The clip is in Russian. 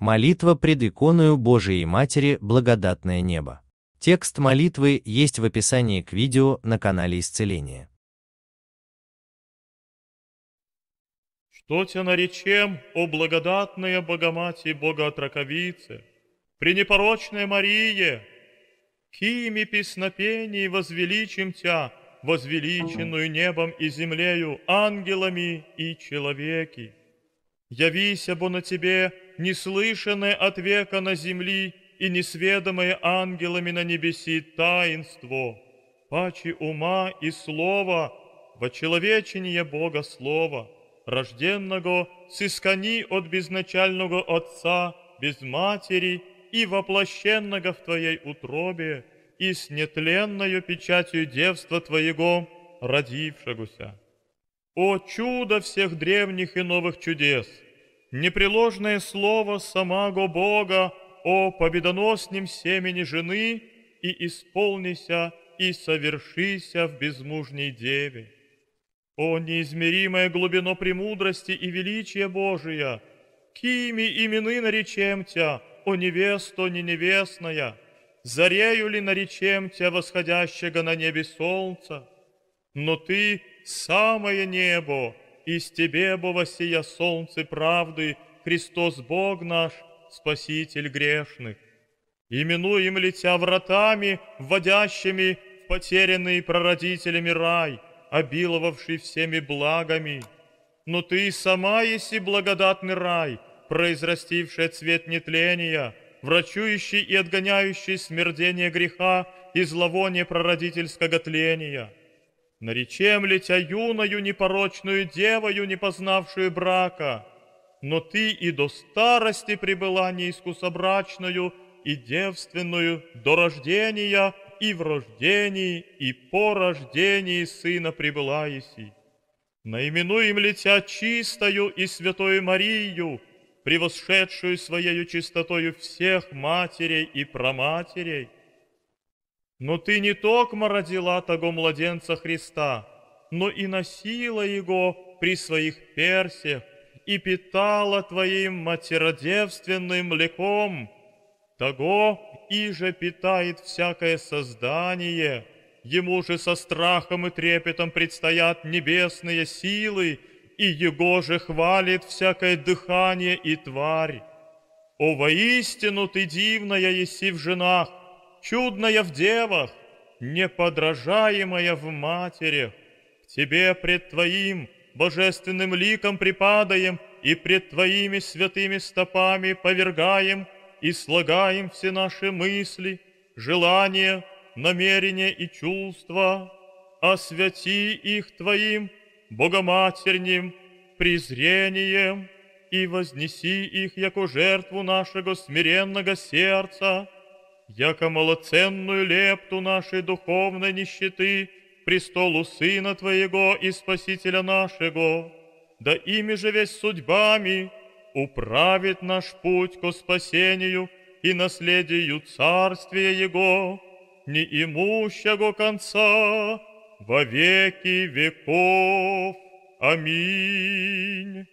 Молитва пред иконою Божией Матери «Благодатное небо». Текст молитвы есть в описании к видео на канале Исцеления. Что тебя наречем, о благодатная Богоматерь Богоотраковице, пренепорочная Мария, кими песнопений возвеличим Тя, возвеличенную небом и землею, ангелами и человеки. Явися, бо на Тебе неслышанное от века на земли и несведомое ангелами на небеси таинство, паче ума и слова, во вочеловечение Бога Слова, рожденного сыскани от безначального Отца, без матери и воплощенного в Твоей утробе, и с нетленною печатью девства Твоего, родившегося. О чудо всех древних и новых чудес! непреложное слово самого Бога о победоноснем семени жены, и исполнися, и совершися в безмужней деве. О неизмеримое глубино премудрости и величие Божия, кими имены наречем Тя, о невесто не невестная, зарею ли наречем Тя восходящего на небе солнца? Но Ты — самое небо, из Тебе, Бо, сия солнце правды, Христос Бог наш, Спаситель грешных. Именуем летя вратами, вводящими в потерянный прародителями рай, обиловавший всеми благами. Но Ты сама еси благодатный рай, произрастивший цвет нетления, врачующий и отгоняющий смердение греха и зловоние прародительского тления наречем ли тебя юною непорочную девою, не познавшую брака? Но ты и до старости прибыла неискусобрачную и девственную до рождения, и в рождении, и по рождении сына прибыла еси. Наименуем ли тебя чистою и святою Марию, превосшедшую своею чистотою всех матерей и проматерей? Но ты не токмо родила того младенца Христа, но и носила его при своих персях и питала твоим матеродевственным млеком. Того и же питает всякое создание, ему же со страхом и трепетом предстоят небесные силы, и его же хвалит всякое дыхание и тварь. О, воистину ты дивная еси в женах, чудная в девах, неподражаемая в матерях, к тебе пред твоим божественным ликом припадаем и пред твоими святыми стопами повергаем и слагаем все наши мысли, желания, намерения и чувства, освяти их твоим богоматерним презрением и вознеси их, яко жертву нашего смиренного сердца, яко малоценную лепту нашей духовной нищеты престолу Сына Твоего и Спасителя нашего, да ими же весь судьбами управит наш путь ко спасению и наследию Царствия Его, не имущего конца во веки веков. Аминь.